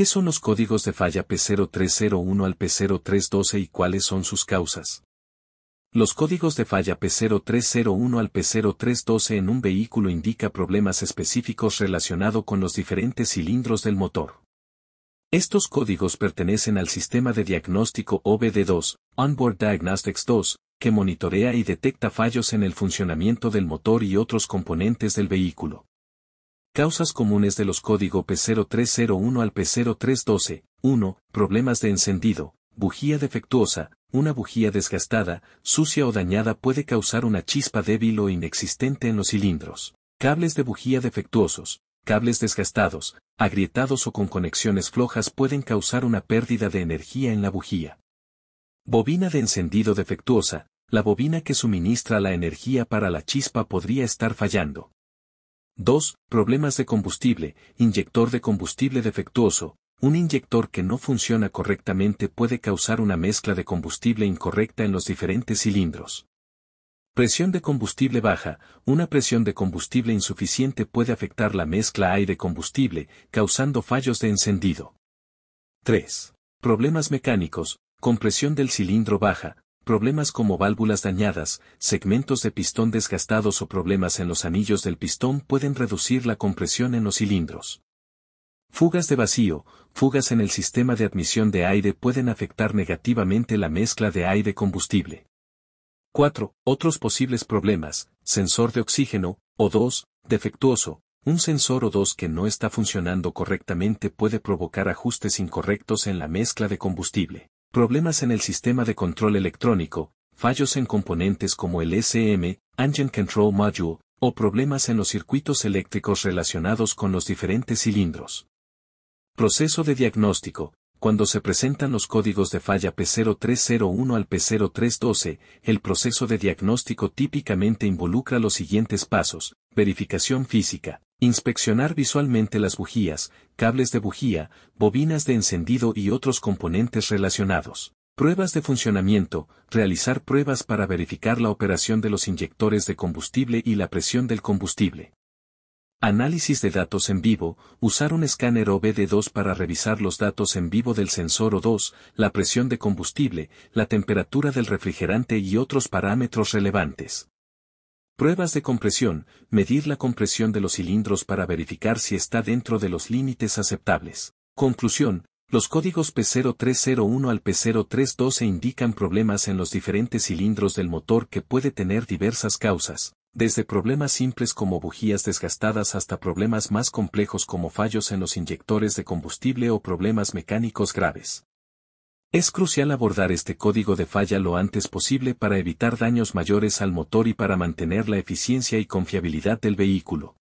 ¿Qué son los códigos de falla P0301 al P0312 y cuáles son sus causas? Los códigos de falla P0301 al P0312 en un vehículo indica problemas específicos relacionados con los diferentes cilindros del motor. Estos códigos pertenecen al sistema de diagnóstico OBD2, Onboard Diagnostics 2, que monitorea y detecta fallos en el funcionamiento del motor y otros componentes del vehículo. Causas comunes de los códigos P0301 al P0312. 1. Problemas de encendido. Bujía defectuosa. Una bujía desgastada, sucia o dañada puede causar una chispa débil o inexistente en los cilindros. Cables de bujía defectuosos. Cables desgastados, agrietados o con conexiones flojas pueden causar una pérdida de energía en la bujía. Bobina de encendido defectuosa. La bobina que suministra la energía para la chispa podría estar fallando. 2. Problemas de combustible, inyector de combustible defectuoso. Un inyector que no funciona correctamente puede causar una mezcla de combustible incorrecta en los diferentes cilindros. Presión de combustible baja, una presión de combustible insuficiente puede afectar la mezcla aire-combustible, causando fallos de encendido. 3. Problemas mecánicos, compresión del cilindro baja, problemas como válvulas dañadas, segmentos de pistón desgastados o problemas en los anillos del pistón pueden reducir la compresión en los cilindros. Fugas de vacío, fugas en el sistema de admisión de aire pueden afectar negativamente la mezcla de aire-combustible. 4. Otros posibles problemas, sensor de oxígeno, O2, defectuoso, un sensor O2 que no está funcionando correctamente puede provocar ajustes incorrectos en la mezcla de combustible. Problemas en el sistema de control electrónico, fallos en componentes como el SM, Engine Control Module, o problemas en los circuitos eléctricos relacionados con los diferentes cilindros. Proceso de diagnóstico. Cuando se presentan los códigos de falla P0301 al P0312, el proceso de diagnóstico típicamente involucra los siguientes pasos. Verificación física. Inspeccionar visualmente las bujías, cables de bujía, bobinas de encendido y otros componentes relacionados. Pruebas de funcionamiento, realizar pruebas para verificar la operación de los inyectores de combustible y la presión del combustible. Análisis de datos en vivo, usar un escáner OBD2 para revisar los datos en vivo del sensor O2, la presión de combustible, la temperatura del refrigerante y otros parámetros relevantes. Pruebas de compresión, medir la compresión de los cilindros para verificar si está dentro de los límites aceptables. Conclusión, los códigos P0301 al P0312 indican problemas en los diferentes cilindros del motor que puede tener diversas causas, desde problemas simples como bujías desgastadas hasta problemas más complejos como fallos en los inyectores de combustible o problemas mecánicos graves. Es crucial abordar este código de falla lo antes posible para evitar daños mayores al motor y para mantener la eficiencia y confiabilidad del vehículo.